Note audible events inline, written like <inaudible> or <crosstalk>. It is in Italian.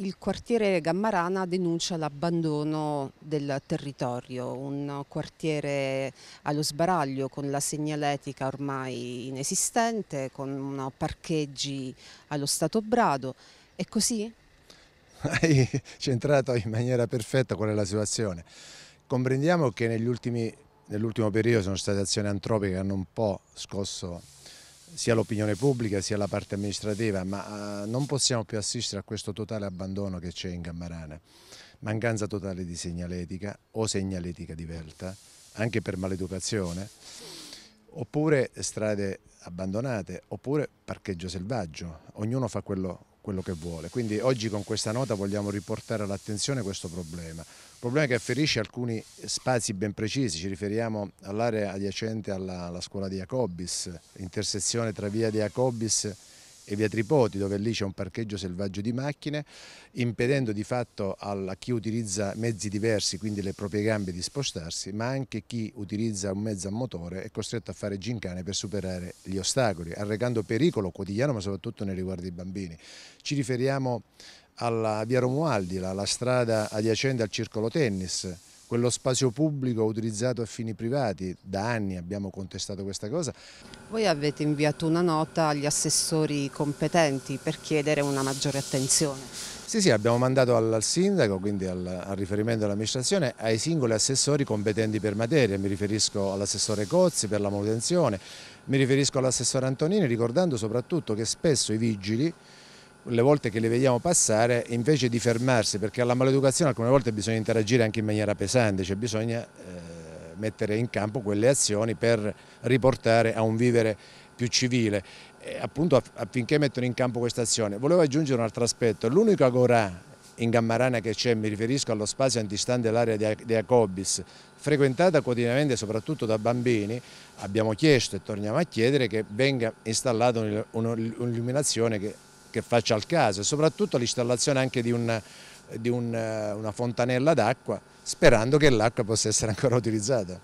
Il quartiere Gammarana denuncia l'abbandono del territorio, un quartiere allo sbaraglio con la segnaletica ormai inesistente, con parcheggi allo stato brado. È così? <laughs> Hai centrato in maniera perfetta qual è la situazione. Comprendiamo che nell'ultimo nell periodo sono state azioni antropiche che hanno un po' scosso sia l'opinione pubblica sia la parte amministrativa, ma eh, non possiamo più assistere a questo totale abbandono che c'è in Gambarana. Mancanza totale di segnaletica o segnaletica diversa, anche per maleducazione, oppure strade abbandonate, oppure parcheggio selvaggio. Ognuno fa quello, quello che vuole. Quindi oggi con questa nota vogliamo riportare all'attenzione questo problema, problema che afferisce alcuni spazi ben precisi, ci riferiamo all'area adiacente alla, alla scuola di Jacobis, intersezione tra via di Jacobis e via Tripoti dove lì c'è un parcheggio selvaggio di macchine impedendo di fatto a chi utilizza mezzi diversi quindi le proprie gambe di spostarsi ma anche chi utilizza un mezzo a motore è costretto a fare gincane per superare gli ostacoli arrecando pericolo quotidiano ma soprattutto nei riguardi dei bambini. Ci riferiamo alla via Romualdi, la, la strada adiacente al circolo tennis quello spazio pubblico utilizzato a fini privati, da anni abbiamo contestato questa cosa. Voi avete inviato una nota agli assessori competenti per chiedere una maggiore attenzione. Sì, sì, abbiamo mandato al, sindaco, quindi al, al riferimento all'amministrazione, ai singoli assessori competenti per materia, mi riferisco all'assessore Cozzi per la manutenzione, mi riferisco all'assessore Antonini ricordando soprattutto che spesso i vigili le volte che le vediamo passare invece di fermarsi perché alla maleducazione alcune volte bisogna interagire anche in maniera pesante, cioè bisogna eh, mettere in campo quelle azioni per riportare a un vivere più civile eh, appunto affinché mettano in campo questa azione. Volevo aggiungere un altro aspetto, l'unico agorà in Gammarana che c'è, mi riferisco allo spazio antistante dell'area di Acobis, frequentata quotidianamente soprattutto da bambini, abbiamo chiesto e torniamo a chiedere che venga installata un'illuminazione che che faccia al caso e soprattutto l'installazione anche di, un, di un, eh, una fontanella d'acqua sperando che l'acqua possa essere ancora <laughs> utilizzata.